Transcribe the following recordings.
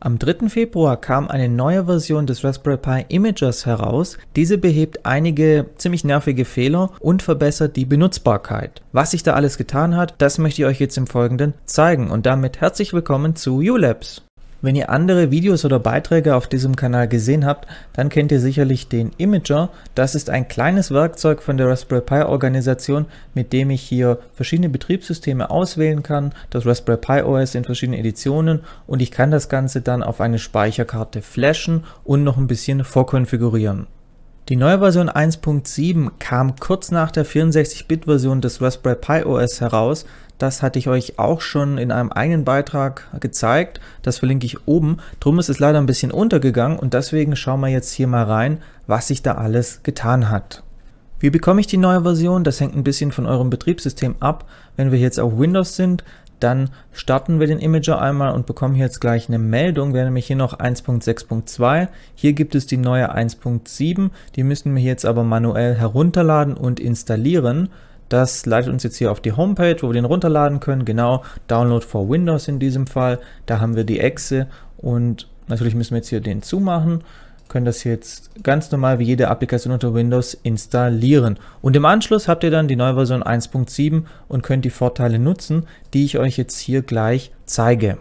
Am 3. Februar kam eine neue Version des Raspberry Pi Imagers heraus. Diese behebt einige ziemlich nervige Fehler und verbessert die Benutzbarkeit. Was sich da alles getan hat, das möchte ich euch jetzt im Folgenden zeigen. Und damit herzlich willkommen zu ULabs. Wenn ihr andere Videos oder Beiträge auf diesem Kanal gesehen habt, dann kennt ihr sicherlich den Imager. Das ist ein kleines Werkzeug von der Raspberry Pi Organisation, mit dem ich hier verschiedene Betriebssysteme auswählen kann, das Raspberry Pi OS in verschiedenen Editionen und ich kann das Ganze dann auf eine Speicherkarte flashen und noch ein bisschen vorkonfigurieren. Die neue Version 1.7 kam kurz nach der 64-Bit-Version des Raspberry Pi OS heraus. Das hatte ich euch auch schon in einem eigenen Beitrag gezeigt. Das verlinke ich oben. Drum ist es leider ein bisschen untergegangen und deswegen schauen wir jetzt hier mal rein, was sich da alles getan hat. Wie bekomme ich die neue Version? Das hängt ein bisschen von eurem Betriebssystem ab. Wenn wir jetzt auf Windows sind, dann starten wir den Imager einmal und bekommen hier jetzt gleich eine Meldung. Wir haben nämlich hier noch 1.6.2. Hier gibt es die neue 1.7. Die müssen wir jetzt aber manuell herunterladen und installieren. Das leitet uns jetzt hier auf die Homepage, wo wir den runterladen können. Genau, Download for Windows in diesem Fall. Da haben wir die Echse und natürlich müssen wir jetzt hier den zumachen können das jetzt ganz normal wie jede Applikation unter Windows installieren. Und im Anschluss habt ihr dann die neue Version 1.7 und könnt die Vorteile nutzen, die ich euch jetzt hier gleich zeige.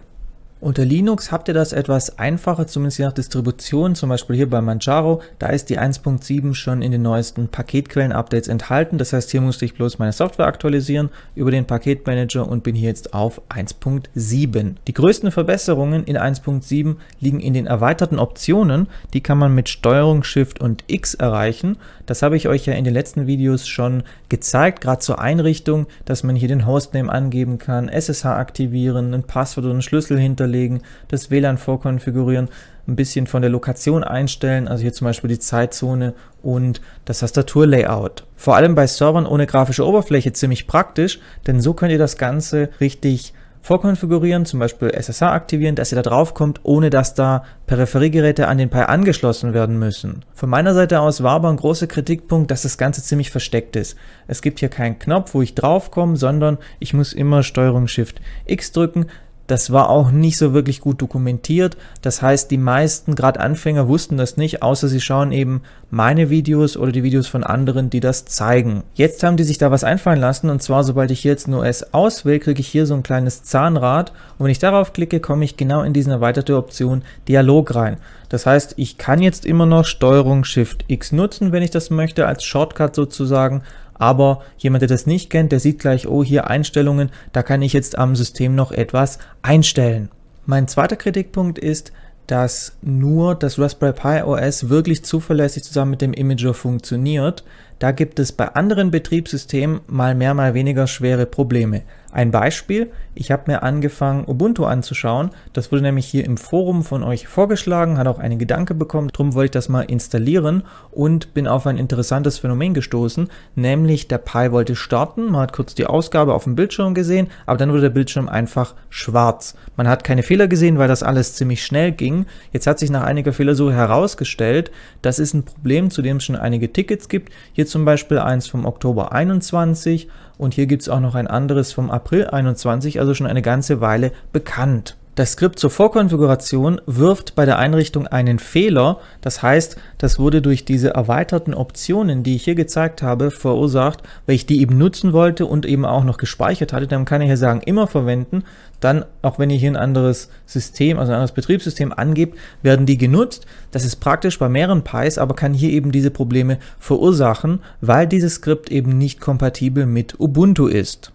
Unter Linux habt ihr das etwas einfacher, zumindest je nach Distribution, zum Beispiel hier bei Manjaro, da ist die 1.7 schon in den neuesten Paketquellen-Updates enthalten, das heißt hier musste ich bloß meine Software aktualisieren über den Paketmanager und bin hier jetzt auf 1.7. Die größten Verbesserungen in 1.7 liegen in den erweiterten Optionen, die kann man mit Steuerung, Shift und X erreichen. Das habe ich euch ja in den letzten Videos schon gezeigt, gerade zur Einrichtung, dass man hier den Hostname angeben kann, SSH aktivieren, ein Passwort und einen Schlüssel hinter hinterlegen, das WLAN vorkonfigurieren, ein bisschen von der Lokation einstellen, also hier zum Beispiel die Zeitzone und das Tastaturlayout. Vor allem bei Servern ohne grafische Oberfläche ziemlich praktisch, denn so könnt ihr das Ganze richtig vorkonfigurieren, zum Beispiel SSH aktivieren, dass ihr da drauf kommt, ohne dass da Peripheriegeräte an den Pi angeschlossen werden müssen. Von meiner Seite aus war aber ein großer Kritikpunkt, dass das Ganze ziemlich versteckt ist. Es gibt hier keinen Knopf, wo ich drauf komme, sondern ich muss immer strg Shift X drücken, das war auch nicht so wirklich gut dokumentiert. Das heißt, die meisten, gerade Anfänger, wussten das nicht, außer sie schauen eben meine Videos oder die Videos von anderen, die das zeigen. Jetzt haben die sich da was einfallen lassen und zwar, sobald ich jetzt ein OS auswähle, kriege ich hier so ein kleines Zahnrad und wenn ich darauf klicke, komme ich genau in diese erweiterte Option Dialog rein. Das heißt, ich kann jetzt immer noch Steuerung Shift X nutzen, wenn ich das möchte, als Shortcut sozusagen, aber jemand, der das nicht kennt, der sieht gleich, oh, hier Einstellungen, da kann ich jetzt am System noch etwas einstellen. Mein zweiter Kritikpunkt ist, dass nur das Raspberry Pi OS wirklich zuverlässig zusammen mit dem Imager funktioniert. Da gibt es bei anderen Betriebssystemen mal mehr, mal weniger schwere Probleme. Ein Beispiel, ich habe mir angefangen, Ubuntu anzuschauen. Das wurde nämlich hier im Forum von euch vorgeschlagen, hat auch einen Gedanke bekommen. darum wollte ich das mal installieren und bin auf ein interessantes Phänomen gestoßen, nämlich der Pi wollte starten. Man hat kurz die Ausgabe auf dem Bildschirm gesehen, aber dann wurde der Bildschirm einfach schwarz. Man hat keine Fehler gesehen, weil das alles ziemlich schnell ging. Jetzt hat sich nach einiger Fehlersuche herausgestellt, das ist ein Problem, zu dem es schon einige Tickets gibt. Hier zum Beispiel eins vom Oktober 21 und hier gibt es auch noch ein anderes vom April 21, also schon eine ganze Weile bekannt. Das Skript zur Vorkonfiguration wirft bei der Einrichtung einen Fehler, das heißt, das wurde durch diese erweiterten Optionen, die ich hier gezeigt habe, verursacht, weil ich die eben nutzen wollte und eben auch noch gespeichert hatte, dann kann ich hier sagen, immer verwenden, dann, auch wenn ihr hier ein anderes System, also ein anderes Betriebssystem angebt, werden die genutzt. Das ist praktisch bei mehreren Pis, aber kann hier eben diese Probleme verursachen, weil dieses Skript eben nicht kompatibel mit Ubuntu ist.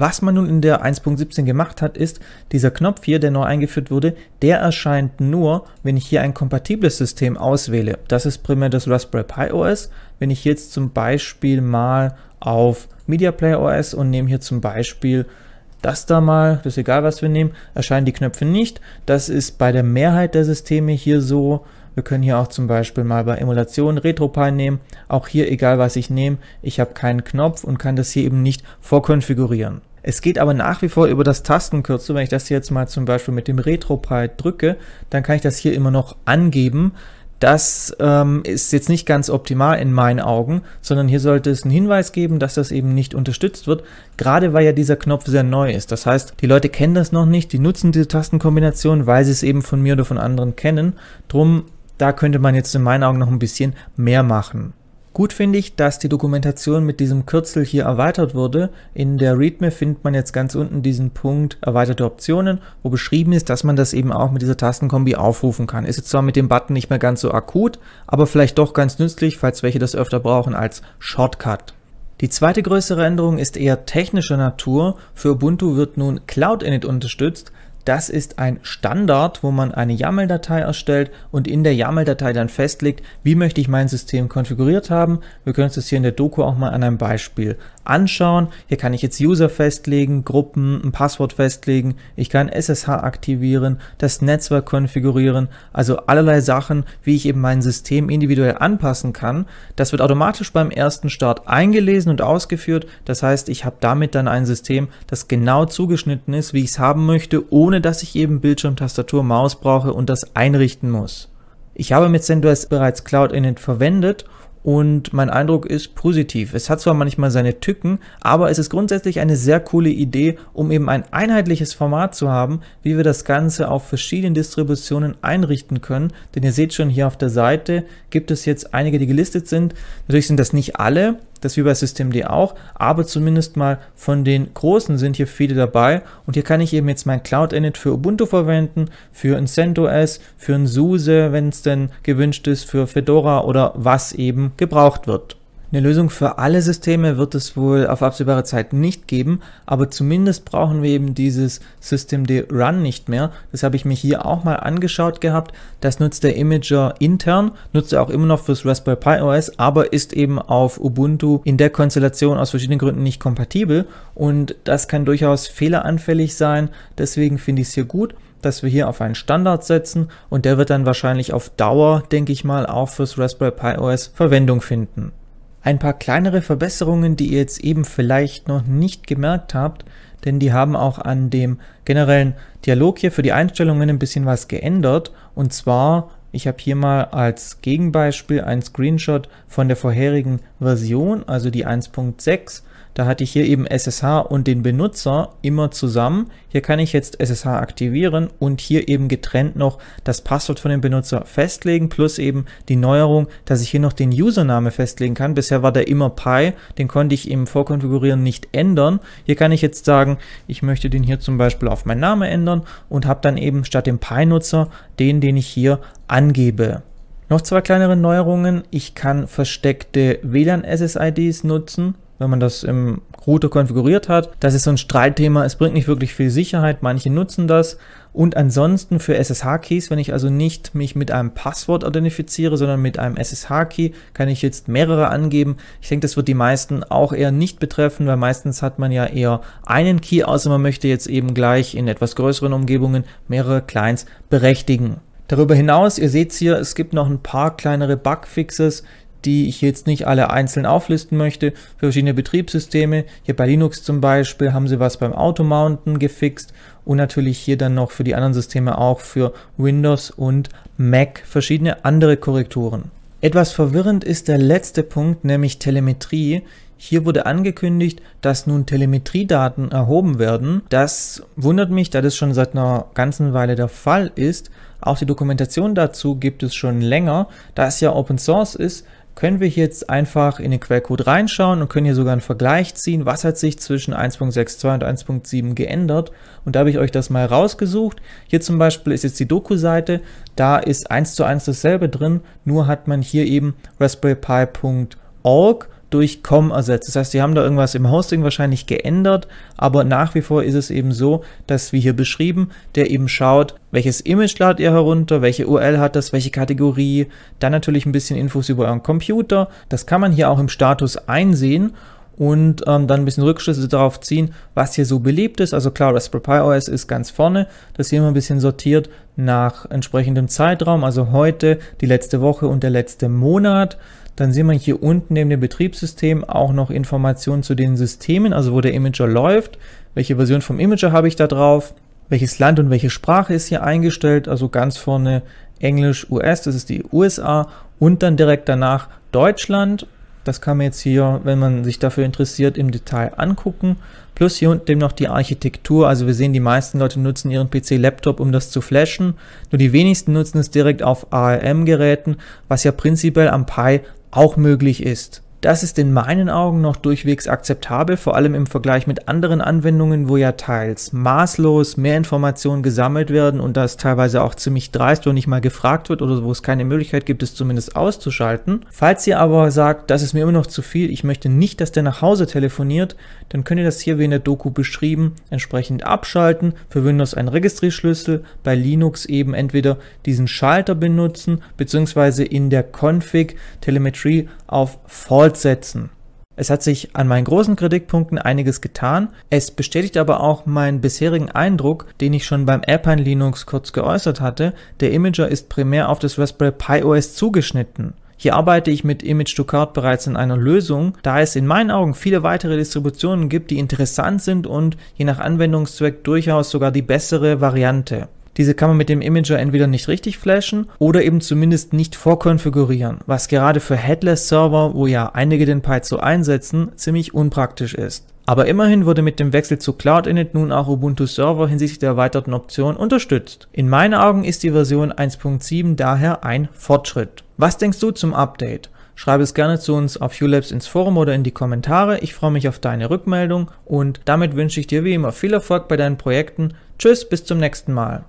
Was man nun in der 1.17 gemacht hat, ist, dieser Knopf hier, der neu eingeführt wurde, der erscheint nur, wenn ich hier ein kompatibles System auswähle. Das ist primär das Raspberry Pi OS. Wenn ich jetzt zum Beispiel mal auf Media Player OS und nehme hier zum Beispiel das da mal, das ist egal was wir nehmen, erscheinen die Knöpfe nicht. Das ist bei der Mehrheit der Systeme hier so. Wir können hier auch zum Beispiel mal bei Emulation RetroPie nehmen. Auch hier egal was ich nehme, ich habe keinen Knopf und kann das hier eben nicht vorkonfigurieren. Es geht aber nach wie vor über das Tastenkürzel. Wenn ich das jetzt mal zum Beispiel mit dem RetroPie drücke, dann kann ich das hier immer noch angeben. Das ähm, ist jetzt nicht ganz optimal in meinen Augen, sondern hier sollte es einen Hinweis geben, dass das eben nicht unterstützt wird, gerade weil ja dieser Knopf sehr neu ist. Das heißt, die Leute kennen das noch nicht, die nutzen diese Tastenkombination, weil sie es eben von mir oder von anderen kennen. Drum, da könnte man jetzt in meinen Augen noch ein bisschen mehr machen. Gut finde ich, dass die Dokumentation mit diesem Kürzel hier erweitert wurde. In der README findet man jetzt ganz unten diesen Punkt erweiterte Optionen, wo beschrieben ist, dass man das eben auch mit dieser Tastenkombi aufrufen kann. Ist jetzt zwar mit dem Button nicht mehr ganz so akut, aber vielleicht doch ganz nützlich, falls welche das öfter brauchen als Shortcut. Die zweite größere Änderung ist eher technischer Natur. Für Ubuntu wird nun Cloud Init unterstützt. Das ist ein Standard, wo man eine YAML-Datei erstellt und in der YAML-Datei dann festlegt, wie möchte ich mein System konfiguriert haben. Wir können uns das hier in der Doku auch mal an einem Beispiel anschauen. Hier kann ich jetzt User festlegen, Gruppen, ein Passwort festlegen. Ich kann SSH aktivieren, das Netzwerk konfigurieren. Also allerlei Sachen, wie ich eben mein System individuell anpassen kann. Das wird automatisch beim ersten Start eingelesen und ausgeführt. Das heißt, ich habe damit dann ein System, das genau zugeschnitten ist, wie ich es haben möchte, ohne dass ich eben Bildschirm, Tastatur, Maus brauche und das einrichten muss. Ich habe mit CentOS bereits Cloud Init verwendet und mein Eindruck ist positiv. Es hat zwar manchmal seine Tücken, aber es ist grundsätzlich eine sehr coole Idee, um eben ein einheitliches Format zu haben, wie wir das Ganze auf verschiedenen Distributionen einrichten können. Denn ihr seht schon hier auf der Seite gibt es jetzt einige, die gelistet sind. Natürlich sind das nicht alle, das wie bei Systemd auch, aber zumindest mal von den großen sind hier viele dabei und hier kann ich eben jetzt mein Cloud Init für Ubuntu verwenden, für ein CentOS, für ein SUSE, wenn es denn gewünscht ist, für Fedora oder was eben gebraucht wird. Eine Lösung für alle Systeme wird es wohl auf absehbare Zeit nicht geben, aber zumindest brauchen wir eben dieses Systemd Run nicht mehr. Das habe ich mir hier auch mal angeschaut gehabt. Das nutzt der Imager intern, nutzt er auch immer noch fürs Raspberry Pi OS, aber ist eben auf Ubuntu in der Konstellation aus verschiedenen Gründen nicht kompatibel und das kann durchaus fehleranfällig sein. Deswegen finde ich es hier gut dass wir hier auf einen Standard setzen und der wird dann wahrscheinlich auf Dauer, denke ich mal, auch fürs Raspberry Pi OS Verwendung finden. Ein paar kleinere Verbesserungen, die ihr jetzt eben vielleicht noch nicht gemerkt habt, denn die haben auch an dem generellen Dialog hier für die Einstellungen ein bisschen was geändert. Und zwar, ich habe hier mal als Gegenbeispiel einen Screenshot von der vorherigen Version, also die 1.6, da hatte ich hier eben SSH und den Benutzer immer zusammen. Hier kann ich jetzt SSH aktivieren und hier eben getrennt noch das Passwort von dem Benutzer festlegen, plus eben die Neuerung, dass ich hier noch den Username festlegen kann. Bisher war der immer Pi, den konnte ich im vorkonfigurieren nicht ändern. Hier kann ich jetzt sagen, ich möchte den hier zum Beispiel auf meinen Namen ändern und habe dann eben statt dem Pi-Nutzer den, den ich hier angebe. Noch zwei kleinere Neuerungen. Ich kann versteckte WLAN-SSIDs nutzen, wenn man das im Router konfiguriert hat. Das ist so ein Streitthema. Es bringt nicht wirklich viel Sicherheit. Manche nutzen das. Und ansonsten für SSH-Keys, wenn ich also nicht mich mit einem Passwort identifiziere, sondern mit einem SSH-Key, kann ich jetzt mehrere angeben. Ich denke, das wird die meisten auch eher nicht betreffen, weil meistens hat man ja eher einen Key, außer man möchte jetzt eben gleich in etwas größeren Umgebungen mehrere Clients berechtigen. Darüber hinaus, ihr seht hier, es gibt noch ein paar kleinere Bugfixes, die ich jetzt nicht alle einzeln auflisten möchte, für verschiedene Betriebssysteme. Hier bei Linux zum Beispiel haben sie was beim Automounten gefixt und natürlich hier dann noch für die anderen Systeme auch für Windows und Mac verschiedene andere Korrekturen. Etwas verwirrend ist der letzte Punkt, nämlich Telemetrie. Hier wurde angekündigt, dass nun Telemetriedaten erhoben werden. Das wundert mich, da das schon seit einer ganzen Weile der Fall ist. Auch die Dokumentation dazu gibt es schon länger. Da es ja Open Source ist, können wir jetzt einfach in den Quellcode reinschauen und können hier sogar einen Vergleich ziehen, was hat sich zwischen 1.62 und 1.7 geändert. Und da habe ich euch das mal rausgesucht. Hier zum Beispiel ist jetzt die Doku-Seite, da ist 1 zu 1 dasselbe drin, nur hat man hier eben Raspberry durch com ersetzt. Das heißt, sie haben da irgendwas im Hosting wahrscheinlich geändert, aber nach wie vor ist es eben so, dass wie hier beschrieben, der eben schaut, welches Image ladet ihr herunter, welche URL hat das, welche Kategorie, dann natürlich ein bisschen Infos über euren Computer. Das kann man hier auch im Status einsehen und ähm, dann ein bisschen Rückschlüsse darauf ziehen, was hier so beliebt ist. Also klar, Raspberry Pi OS ist ganz vorne, das hier immer ein bisschen sortiert nach entsprechendem Zeitraum, also heute, die letzte Woche und der letzte Monat. Dann sieht man hier unten neben dem Betriebssystem auch noch Informationen zu den Systemen, also wo der Imager läuft, welche Version vom Imager habe ich da drauf, welches Land und welche Sprache ist hier eingestellt, also ganz vorne Englisch, US, das ist die USA und dann direkt danach Deutschland. Das kann man jetzt hier, wenn man sich dafür interessiert, im Detail angucken. Plus hier unten noch die Architektur. Also wir sehen, die meisten Leute nutzen ihren PC-Laptop, um das zu flashen. Nur die wenigsten nutzen es direkt auf ARM-Geräten, was ja prinzipiell am Pi auch möglich ist. Das ist in meinen Augen noch durchwegs akzeptabel, vor allem im Vergleich mit anderen Anwendungen, wo ja teils maßlos mehr Informationen gesammelt werden und das teilweise auch ziemlich dreist, wo nicht mal gefragt wird oder wo es keine Möglichkeit gibt, es zumindest auszuschalten. Falls ihr aber sagt, das ist mir immer noch zu viel, ich möchte nicht, dass der nach Hause telefoniert, dann könnt ihr das hier wie in der Doku beschrieben entsprechend abschalten. Für Windows einen Registrierschlüssel, bei Linux eben entweder diesen Schalter benutzen, beziehungsweise in der Config Telemetry auf Fall stolz setzen. Es hat sich an meinen großen Kritikpunkten einiges getan. Es bestätigt aber auch meinen bisherigen Eindruck, den ich schon beim Alpine Linux kurz geäußert hatte. Der Imager ist primär auf das Raspberry Pi OS zugeschnitten. Hier arbeite ich mit Image to Card bereits an einer Lösung, da es in meinen Augen viele weitere Distributionen gibt, die interessant sind und je nach Anwendungszweck durchaus sogar die bessere Variante. Diese kann man mit dem Imager entweder nicht richtig flashen oder eben zumindest nicht vorkonfigurieren, was gerade für Headless-Server, wo ja einige den Pi zu einsetzen, ziemlich unpraktisch ist. Aber immerhin wurde mit dem Wechsel zu CloudInit nun auch Ubuntu Server hinsichtlich der erweiterten Option unterstützt. In meinen Augen ist die Version 1.7 daher ein Fortschritt. Was denkst du zum Update? Schreib es gerne zu uns auf ULabs ins Forum oder in die Kommentare. Ich freue mich auf deine Rückmeldung und damit wünsche ich dir wie immer viel Erfolg bei deinen Projekten. Tschüss, bis zum nächsten Mal.